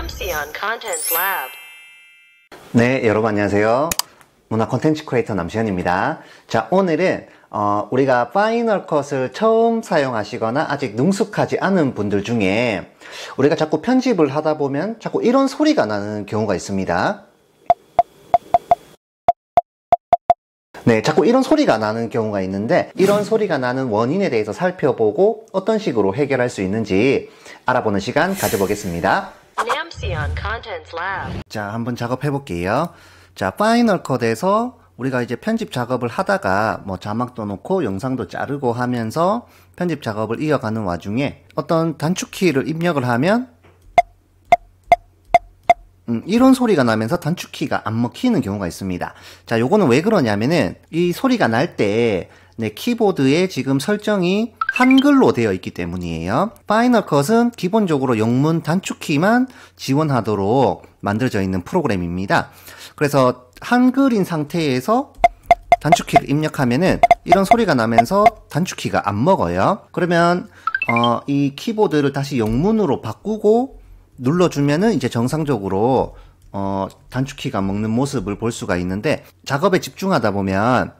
Camceon 네, 여러분 안녕하세요. 문화 콘텐츠 크리에이터 남시현입니다. 자, 오늘은 어, 우리가 파이널 컷을 처음 사용하시거나 아직 능숙하지 않은 분들 중에 우리가 자꾸 편집을 하다 보면 자꾸 이런 소리가 나는 경우가 있습니다. 네, 자꾸 이런 소리가 나는 경우가 있는데 이런 소리가 나는 원인에 대해서 살펴보고 어떤 식으로 해결할 수 있는지 알아보는 시간 가져보겠습니다. Axion Contents Lab. 자, 한번 작업해 볼게요. 자, 파이널 컷에서 우리가 이제 편집 작업을 하다가 뭐 자막도 놓고 영상도 자르고 하면서 편집 작업을 이어가는 와중에 어떤 단축키를 입력을 하면 음, 이런 소리가 나면서 단축키가 안 먹히는 경우가 있습니다. 자, 요거는 왜 그러냐면은 이 소리가 날때 네, 키보드에 지금 설정이 한글로 되어 있기 때문이에요. 파이널 컷은 기본적으로 영문 단축키만 지원하도록 만들어져 있는 프로그램입니다. 그래서 한글인 상태에서 단축키를 입력하면은 이런 소리가 나면서 단축키가 안 먹어요. 그러면 어, 이 키보드를 다시 영문으로 바꾸고 눌러주면은 이제 정상적으로 어, 단축키가 먹는 모습을 볼 수가 있는데 작업에 집중하다 보면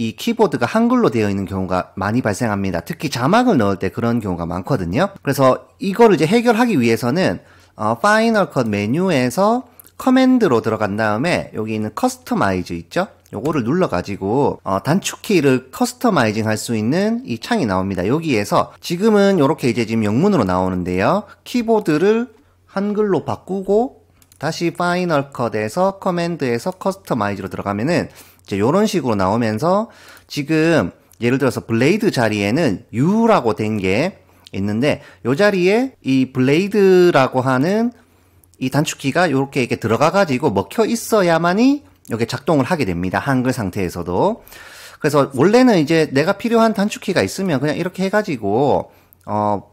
이 키보드가 한글로 되어 있는 경우가 많이 발생합니다. 특히 자막을 넣을 때 그런 경우가 많거든요. 그래서 이거를 이제 해결하기 위해서는 어, 파이널 컷 메뉴에서 커맨드로 들어간 다음에 여기 있는 커스터마이즈 있죠? 요거를 눌러가지고 어, 단축키를 커스터마이징 할 수 있는 이 창이 나옵니다. 여기에서 지금은 이렇게 이제 지금 영문으로 나오는데요. 키보드를 한글로 바꾸고 다시 파이널 컷에서 커맨드에서 커스터마이즈로 들어가면은 이제 요런 식으로 나오면서 지금 예를 들어서 블레이드 자리에는 U라고 된 게 있는데 요 자리에 이 블레이드라고 하는 이 단축키가 요렇게 이렇게 들어가 가지고 먹혀 있어야만이 이게 작동을 하게 됩니다. 한글 상태에서도. 그래서 원래는 이제 내가 필요한 단축키가 있으면 그냥 이렇게 해 가지고 어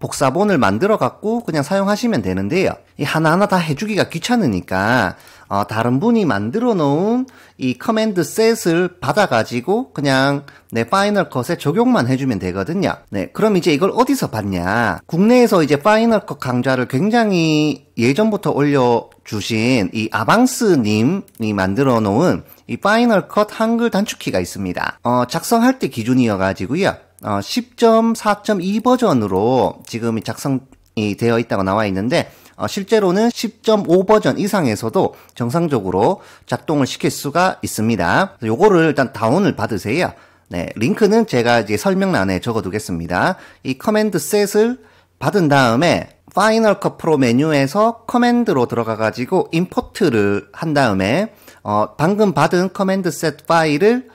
복사본을 만들어 갖고 그냥 사용하시면 되는데요. 이 하나하나 다 해주기가 귀찮으니까 어, 다른 분이 만들어 놓은 이 커맨드 셋을 받아가지고 그냥 내 파이널 컷에 적용만 해주면 되거든요. 네, 그럼 이제 이걸 어디서 봤냐? 국내에서 이제 파이널 컷 강좌를 굉장히 예전부터 올려주신 이 아방스님이 만들어 놓은 이 파이널 컷 한글 단축키가 있습니다. 어, 작성할 때 기준이어가지고요. 어, 10.4.2 버전으로 지금 작성이 되어 있다고 나와 있는데 어, 실제로는 10.5버전 이상에서도 정상적으로 작동을 시킬 수가 있습니다. 요거를 일단 다운을 받으세요. 네, 링크는 제가 이제 설명란에 적어두겠습니다. 이 커맨드 셋을 받은 다음에 파이널 컷 프로 메뉴에서 커맨드로 들어가 가지고 임포트를 한 다음에 어, 방금 받은 커맨드 셋 파일을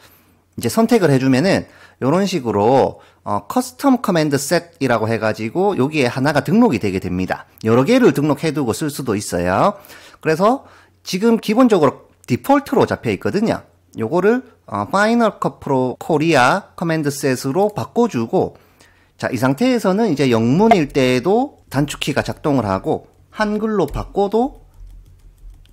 이제 선택을 해주면은 이런 식으로 어, 커스텀 커맨드 셋이라고 해가지고 여기에 하나가 등록이 되게 됩니다. 여러 개를 등록해두고 쓸 수도 있어요. 그래서 지금 기본적으로 디폴트로 잡혀 있거든요. 요거를 어, 파이널 컷프로 코리아 커맨드 셋으로 바꿔주고 자, 이 상태에서는 이제 영문일 때에도 단축키가 작동을 하고 한글로 바꿔도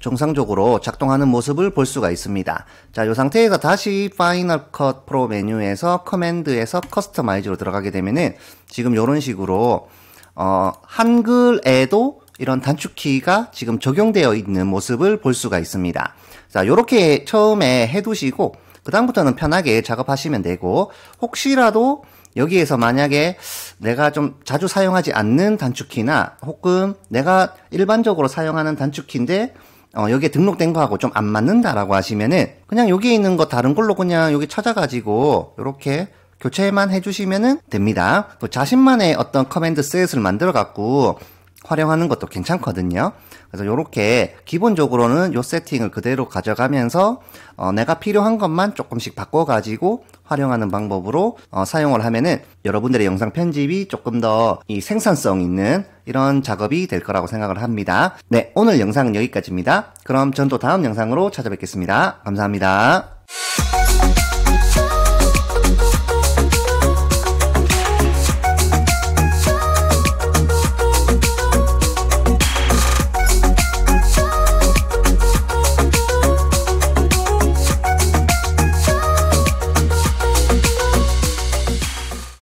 정상적으로 작동하는 모습을 볼 수가 있습니다. 자, 이 상태에서 다시 파이널 컷 프로 메뉴에서 커맨드에서 커스터마이즈로 들어가게 되면은 지금 이런 식으로 어, 한글에도 이런 단축키가 지금 적용되어 있는 모습을 볼 수가 있습니다. 자, 이렇게 처음에 해두시고 그다음부터는 편하게 작업하시면 되고 혹시라도 여기에서 만약에 내가 좀 자주 사용하지 않는 단축키나 혹은 내가 일반적으로 사용하는 단축키인데 어, 여기에 등록된 거하고 좀 안 맞는다라고 하시면은 그냥 여기 있는 거 다른 걸로 그냥 여기 찾아가지고 이렇게 교체만 해주시면 됩니다. 또 자신만의 어떤 커맨드 셋을 만들어 갖고 활용하는 것도 괜찮거든요. 그래서 이렇게 기본적으로는 요 세팅을 그대로 가져가면서 어, 내가 필요한 것만 조금씩 바꿔가지고 활용하는 방법으로 어, 사용을 하면은 여러분들의 영상 편집이 조금 더 이 생산성 있는 이런 작업이 될 거라고 생각을 합니다. 네, 오늘 영상은 여기까지입니다. 그럼 전 또 다음 영상으로 찾아뵙겠습니다. 감사합니다.